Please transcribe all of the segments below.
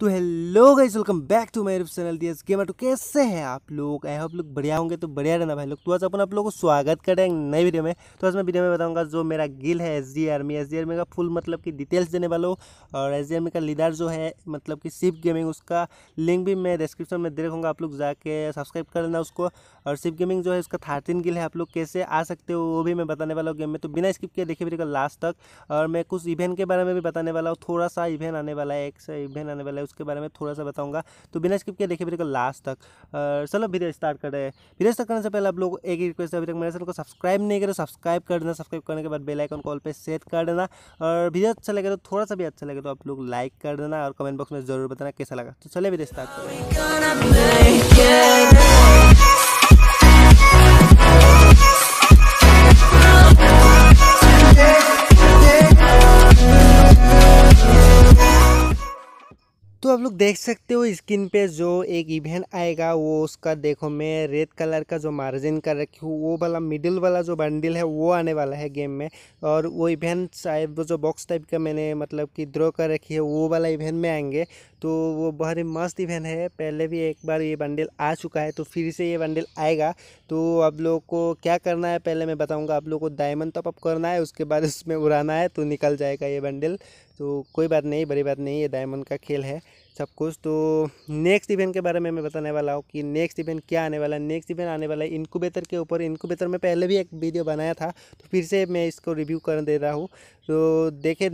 तो hello guys welcome back to my channel this S gamer कैसे हैं आप लोग आई होप लोग बढ़िया होंगे तो बढ़िया रहना भाई लोग तो आज अपन आप लोगों को स्वागत करें नए वीडियो में तो आज मैं वीडियो में बताऊंगा जो मेरा गिल है S D army S D army का फुल मतलब कि डिटेल्स देने वाला हूँ और एस डी आर्मी का लीडर जो है मतलब कि सिप गेमिंग उसका लिंक भी मैं डिस्क्रिप्शन में दे रखूँगा आप लोग जाके सब्सक्राइब कर लेना उसको और सिप गेमिंग जो है उसका थर्टीन गिल है आप लोग कैसे आ सकते हो वो भी मैं बताने वाला हूँ गेम में तो बिना स्किप किया देखे वीडियो का लास्ट तक और मैं कुछ इवेंट के बारे में भी बताने वाला हूँ थोड़ा सा इवेंट आने वाला है एक इवेंट आने वाला है उसके बारे में थोड़ा सा बताऊंगा तो बिना स्किप के देखिए वीडियो को लास्ट तक चलो वीडियो स्टार्ट कर रहे हैं वीडियो स्टार्ट करने से पहले आप लोग एक ही रिक्वेस्ट है अभी तक मेरे चैनल को सब्सक्राइब नहीं करें सब्सक्राइब तो कर देना सब्सक्राइब करने के बाद बेलाइकन कॉल पर सेट कर देना और वीडियो अच्छा लगे तो थोड़ा सा भी अच्छा लगे तो आप लोग लाइक कर देना और कमेंट बॉक्स में जरूर बताना कैसा लगा तो चले वीडियो स्टार्ट करें तो आप लोग देख सकते हो स्क्रीन पे जो एक इवेंट आएगा वो उसका देखो मैं रेड कलर का जो मार्जिन कर रखी हूँ वो वाला मिडिल वाला जो बंडल है वो आने वाला है गेम में और वो इवेंट शायद वो जो बॉक्स टाइप का मैंने मतलब कि ड्रॉ कर रखी है वो वाला इवेंट में आएंगे तो वो बहुत ही मस्त इवेंट है पहले भी एक बार ये बंडल आ चुका है तो फिर से ये बंडल आएगा तो आप लोग को क्या करना है पहले मैं बताऊँगा आप लोग को डायमंड टॉपअप करना है उसके बाद उसमें उड़ाना है तो निकल जाएगा ये बंडल तो कोई बात नहीं बड़ी बात नहीं ये डायमंड का खेल है सब कुछ तो नेक्स्ट इवेंट के बारे में मैं बताने वाला हूँ कि नेक्स्ट इवेंट क्या आने वाला है नेक्स्ट इवेंट आने वाला है इनक्यूबेटर के ऊपर इनक्यूबेटर में पहले भी एक वीडियो बनाया था तो फिर से मैं इसको रिव्यू कर दे रहा हूँ तो देखे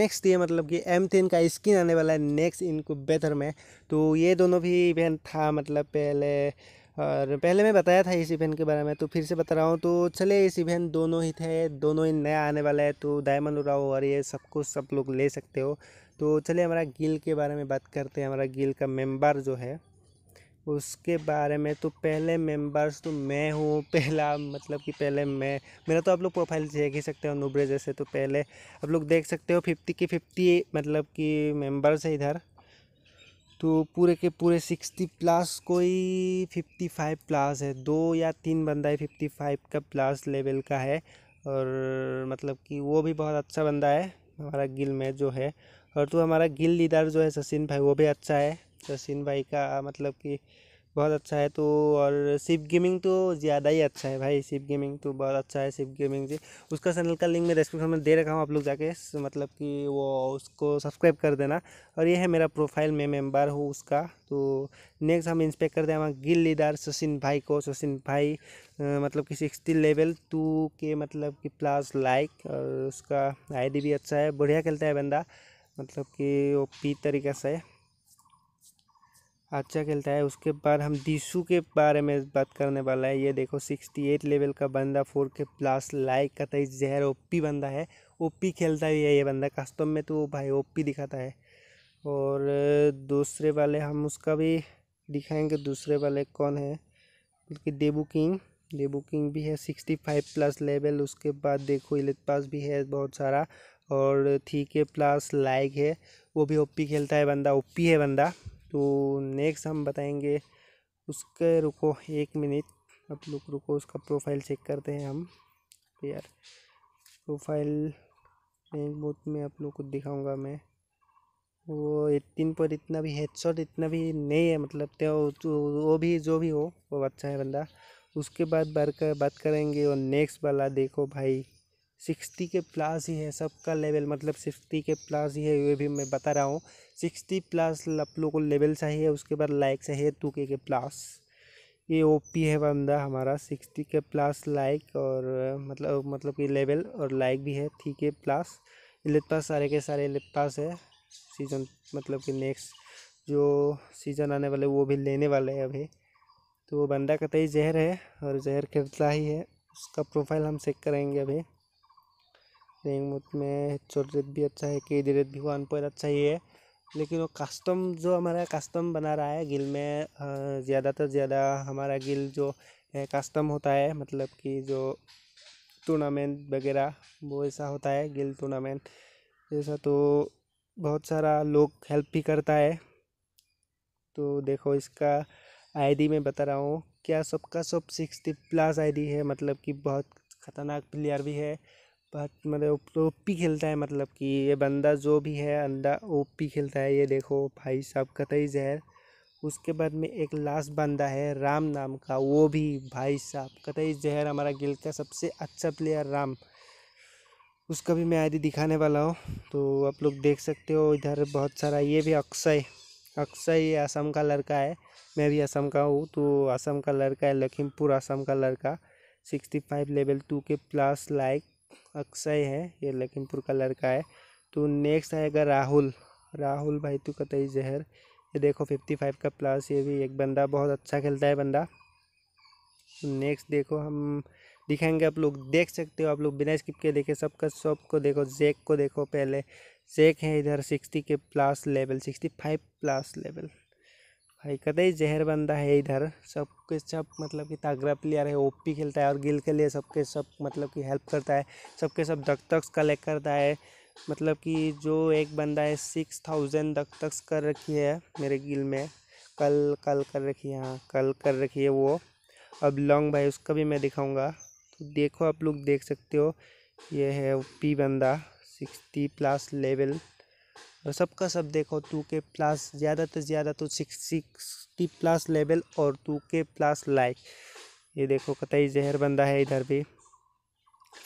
नेक्स्ट ये मतलब कि एम टेन का स्किन आने वाला है नेक्स्ट इनको बेहतर में तो ये दोनों भी इवेंट था मतलब पहले और पहले मैं बताया था इस इवेंट के बारे में तो फिर से बता रहा हूँ तो चले इस इवेंट दोनों ही थे दोनों ही नया आने वाला है तो डायमंड उड़ाओ और ये सब कुछ सब लोग ले सकते हो तो चले हमारा गिल के बारे में बात करते हैं हमारा गिल का मेंबर जो है उसके बारे में तो पहले मेंबर्स तो मैं हूँ पहला मतलब कि पहले मैं मेरा तो आप लोग प्रोफाइल देख ही सकते हो नुब्रे जैसे तो पहले आप लोग देख सकते हो फिफ्टी की फिफ्टी मतलब कि मेंबर्स है इधर तो पूरे के पूरे सिक्सटी प्लस कोई फिफ्टी फाइव प्लस है दो या तीन बंदा है फिफ्टी फाइव का प्लस लेवल का है और मतलब कि वो भी बहुत अच्छा बंदा है हमारा गिल में जो है और तो हमारा गिल लीडर जो है सचिन भाई वो भी अच्छा है सचिन भाई का मतलब कि बहुत अच्छा है तो और शिव गेमिंग तो ज़्यादा ही अच्छा है भाई शिव गेमिंग तो बहुत अच्छा है शिव गेमिंग जी उसका चैनल का लिंक मैं डिस्क्रिप्शन में दे रखा हूँ आप लोग जाके मतलब कि वो उसको सब्सक्राइब कर देना और ये है मेरा प्रोफाइल में मेम्बर हूँ उसका तो नेक्स्ट हम इंस्पेक्ट करते हैं हमारे गिल लीडर सचिन भाई को सचिन भाई मतलब कि सिक्सटी लेवल टू के मतलब कि प्लस लाइक और उसका आई भी अच्छा है बढ़िया खेलता है बंदा मतलब कि वो पी तरीका से अच्छा खेलता है उसके बाद हम दिशू के बारे में बात करने वाला है ये देखो सिक्सटी एट लेवल का बंदा फोर के प्लस लाइक का तेईस जहर ओपी बंदा है ओपी खेलता भी है ये बंदा कस्टम में तो वो भाई ओपी दिखाता है और दूसरे वाले हम उसका भी दिखाएंगे दूसरे वाले कौन है बल्कि डेबू किंग डेबू किंग भी है सिक्सटी फाइव प्लस लेवल उसके बाद देखो इलेट पास भी है बहुत सारा और थी के प्लस लाइक है वो भी ओपी खेलता है बंदा ओपी है बंदा तो नेक्स्ट हम बताएंगे उसके रुको एक मिनट आप लोग रुको उसका प्रोफाइल चेक करते हैं हम यार प्रोफाइल बहुत में आप लोग को दिखाऊंगा मैं वो एट्टीन पर इतना भी हेडसॉट इतना भी नहीं है मतलब तो, तो वो भी जो भी हो वो अच्छा है बंदा उसके बाद बार कर बात करेंगे और नेक्स्ट वाला देखो भाई सिक्सटी के प्लस ही है सबका लेवल मतलब सिक्सटी के प्लस ही है ये भी मैं बता रहा हूँ सिक्सटी प्लस आप लोगों को लेवल चाहिए उसके बाद लाइक चाहिए टू के के प्लस ये ओ पी है बंदा हमारा सिक्सटी के प्लस लाइक और मतलब मतलब कि लेवल और लाइक भी है थ्री के प्लस इलेट पास सारे के सारे लिपास पास है सीज़न मतलब कि नेक्स्ट जो सीज़न आने वाले वो भी लेने वाले हैं अभी तो वो बंदा कतई तो जहर है और जहर खेलता ही है उसका प्रोफाइल हम चेक करेंगे अभी मोड में हेडशॉट रेट भी अच्छा है के डी रेट भी वन पॉइंट अच्छा ही है लेकिन वो कस्टम जो हमारा कस्टम बना रहा है गिल में ज़्यादातर ज़्यादा हमारा गिल जो है कस्टम होता है मतलब कि जो टूर्नामेंट वगैरह वो ऐसा होता है गिल टूर्नामेंट जैसा तो बहुत सारा लोग हेल्प भी करता है तो देखो इसका आईडी मैं बता रहा हूँ क्या सबका सब सिक्सटी प्लस आईडी है मतलब कि बहुत ख़तरनाक प्लेयर भी है बहुत मतलब ओ पी खेलता है मतलब कि ये बंदा जो भी है अंदा ओ पी खेलता है ये देखो भाई साहब कतई जहर उसके बाद में एक लास्ट बंदा है राम नाम का वो भी भाई साहब कतई जहर हमारा गिल का सबसे अच्छा प्लेयर राम उसका भी मैं आईडी दिखाने वाला हूँ तो आप लोग देख सकते हो इधर बहुत सारा ये भी अक्षय अक्षय असम का लड़का है मैं भी असम का हूँ तो असम का लड़का है लखीमपुर असम का लड़का sixty five level two K plus like Akshay है ये लखीमपुर का लड़का है तो नेक्स्ट आएगा राहुल राहुल भाई तो कतई जहर ये देखो फिफ्टी फाइव का प्लस ये भी एक बंदा बहुत अच्छा खेलता है बंदा नेक्स्ट देखो हम दिखाएंगे आप लोग देख सकते हो आप लोग बिना स्किप के देखे सबका सबको देखो जेक को देखो पहले जेक है इधर सिक्सटी के plus level sixty five plus level हकीकत ही जहर बंदा है इधर सबके सब मतलब कि तागरा प्लेयर है ओपी खेलता है और गिल के लिए सबके सब मतलब कि हेल्प करता है सबके सब तख्स कलेक्ट करता है मतलब कि जो एक बंदा है सिक्स थाउजेंड दख तख्स कर रखी है मेरे गिल में कल कल कर रखी है हाँ कल कर रखी है वो अब लॉन्ग भाई उसका भी मैं दिखाऊंगा तो देखो आप लोग देख सकते हो ये है पी बंदा सिक्सटी प्लस लेवल और सबका सब देखो टू के प्लस ज़्यादा से ज़्यादा तो सिक्स सिक्सटी प्लस लेवल और टू के प्लस लाइक ये देखो कतई जहर बंदा है इधर भी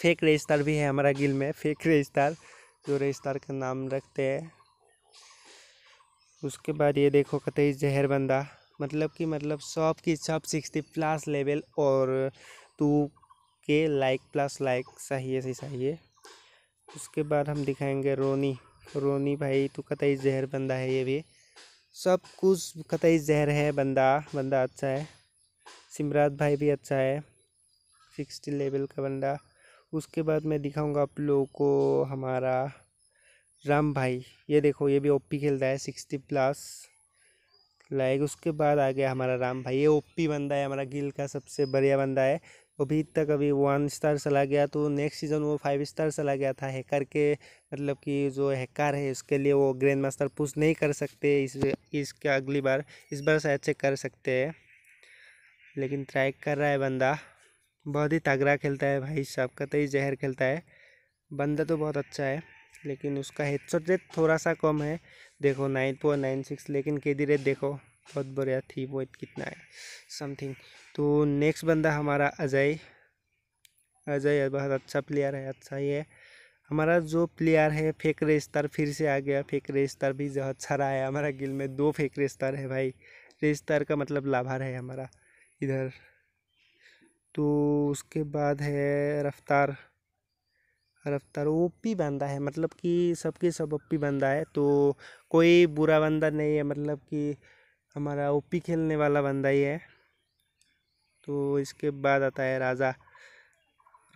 फेक रेस्टार भी है हमारा गिल में फेक रेस्टार जो रेस्टार का नाम रखते हैं उसके बाद ये देखो कतई जहर बंदा मतलब कि मतलब सब की सब सिक्सटी प्लस लेवल और two K like plus like सही सही सही चाहिए उसके बाद हम दिखाएंगे रोनी रोनी भाई तो कतई जहर बंदा है ये भी सब कुछ कतई जहर है बंदा बंदा अच्छा है सिमराज भाई भी अच्छा है सिक्सटी लेवल का बंदा उसके बाद मैं दिखाऊंगा आप लोगों को हमारा राम भाई ये देखो ये भी ओपी खेलता है सिक्सटी प्लस लाइक उसके बाद आ गया हमारा राम भाई ये ओपी बंदा है हमारा गिल का सबसे बढ़िया बंदा है अभी तक अभी वन स्टार चला गया तो नेक्स्ट सीज़न वो फाइव स्टार चला गया था हैकर के मतलब कि जो हैकर है उसके लिए वो ग्रैंड मास्टर पुश नहीं कर सकते इस इसके अगली बार इस बार शायद से कर सकते हैं लेकिन ट्राई कर रहा है बंदा बहुत ही तगड़ा खेलता है भाई साहब ही जहर खेलता है बंदा तो बहुत अच्छा है लेकिन उसका हेड रेट थोड़ा सा कम है देखो नाइन फोर नाइन सिक्स लेकिन के धीरे रेट देखो बहुत बढ़िया थ्री पॉइंट कितना है समथिंग तो नेक्स्ट बंदा हमारा अजय अजय बहुत अच्छा प्लेयर है अच्छा ही है हमारा जो प्लेयर है फेक रेस्तर फिर से आ गया फेक रेस्तर भी बहुत रहा है हमारा गिल में दो फेक रेस्तर है भाई रेस्तर का मतलब लाभार है हमारा इधर तो उसके बाद है रफ्तार रफ्तार ओ पी बंदा है मतलब कि सबके सब ओपी बंदा है तो कोई बुरा बंदा नहीं है मतलब कि हमारा ओपी खेलने वाला बंदा ही है तो इसके बाद आता है राजा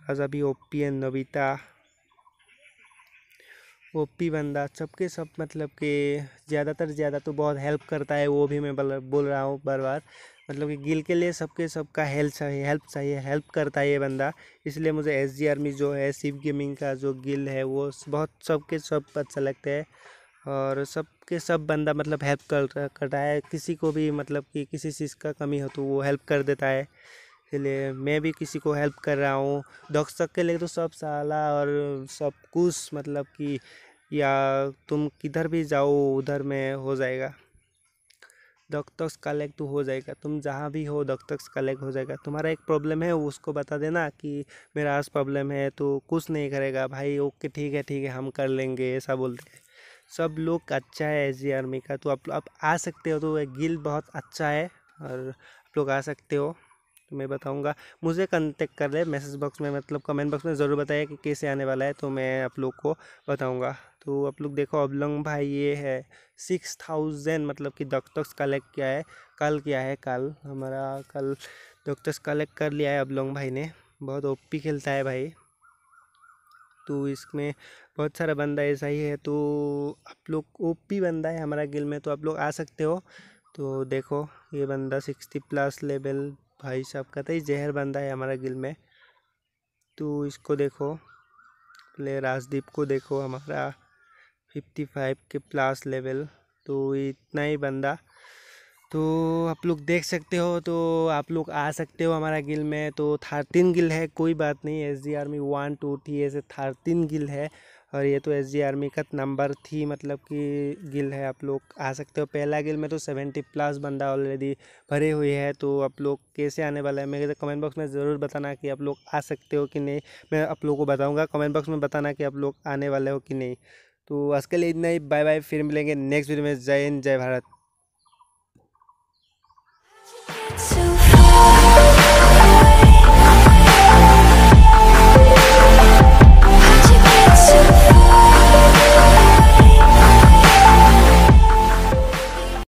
राजा भी ओपी है नबीता ओपी बंदा सबके सब मतलब कि ज़्यादातर ज़्यादा तो बहुत हेल्प करता है वो भी मैं बोल रहा हूँ बार बार मतलब कि गिल के लिए सबके सबका हेल्प चाहिए हेल्प चाहिए हेल्प करता है ये बंदा इसलिए मुझे एस जी आर्मी जो है शिव गेमिंग का जो गिल है वो बहुत सबके सब अच्छा लगता है और सब के सब बंदा मतलब हेल्प कर कर रहा है किसी को भी मतलब कि किसी चीज़ का कमी हो तो वो हेल्प कर देता है इसलिए मैं भी किसी को हेल्प कर रहा हूँ डॉग के लिए तो सब साला और सब कुछ मतलब कि या तुम किधर भी जाओ उधर में हो जाएगा डॉक्टर्स कलेक्ट तो हो जाएगा तुम जहाँ भी हो डॉक्टर्स कलेक्ट हो जाएगा तुम्हारा एक प्रॉब्लम है उसको बता देना कि मेरा आज प्रॉब्लम है तो कुछ नहीं करेगा भाई ओके ठीक है ठीक है हम कर लेंगे ऐसा बोलते हैं सब लोग अच्छा है एस आर्मी का तो आप आप आ सकते हो तो गिल बहुत अच्छा है और आप लोग आ सकते हो तो मैं बताऊंगा मुझे कंटेक्ट कर ले मैसेज बॉक्स में मतलब कमेंट बॉक्स में ज़रूर बताइए कि कैसे आने वाला है तो मैं आप लोग को बताऊंगा तो आप लोग देखो अबलंग भाई ये है सिक्स थाउजेंड मतलब कि डॉक्टर्स कलेक्ट किया है कल किया है कल हमारा कल डॉक्टर्स कलेक्ट कर लिया है अबलंग भाई ने बहुत ओपी खेलता है भाई तो इसमें बहुत सारा बंदा ऐसा ही है तो आप लोग ओ पी बंदा है हमारा गिल में तो आप लोग आ सकते हो तो देखो ये बंदा सिक्सटी प्लस लेवल भाई साहब का था जहर बंदा है हमारा गिल में तो इसको देखो प्ले राजदीप को देखो हमारा फिफ्टी फाइव के प्लस लेवल तो इतना ही बंदा तो आप लोग देख सकते हो तो आप लोग आ सकते हो हमारा गिल में तो थर्टीन गिल है कोई बात नहीं S G army one two three ऐसे थर्टीन गिल है और ये तो एस जी आर्मी का नंबर थी मतलब कि गिल है आप लोग आ सकते हो पहला गिल में तो सेवेंटी प्लस बंदा ऑलरेडी भरे हुए है तो आप लोग कैसे आने वाला है मेरे कमेंट बॉक्स तो में ज़रूर बताना कि आप लोग आ सकते हो कि नहीं मैं आप लोगों को बताऊँगा कमेंट बॉक्स में बताना कि आप लोग आने वाले हो कि नहीं तो आज के लिए इतना ही बाय बाय फिर मिलेंगे नेक्स्ट वीडियो में जय हिंद जय भारत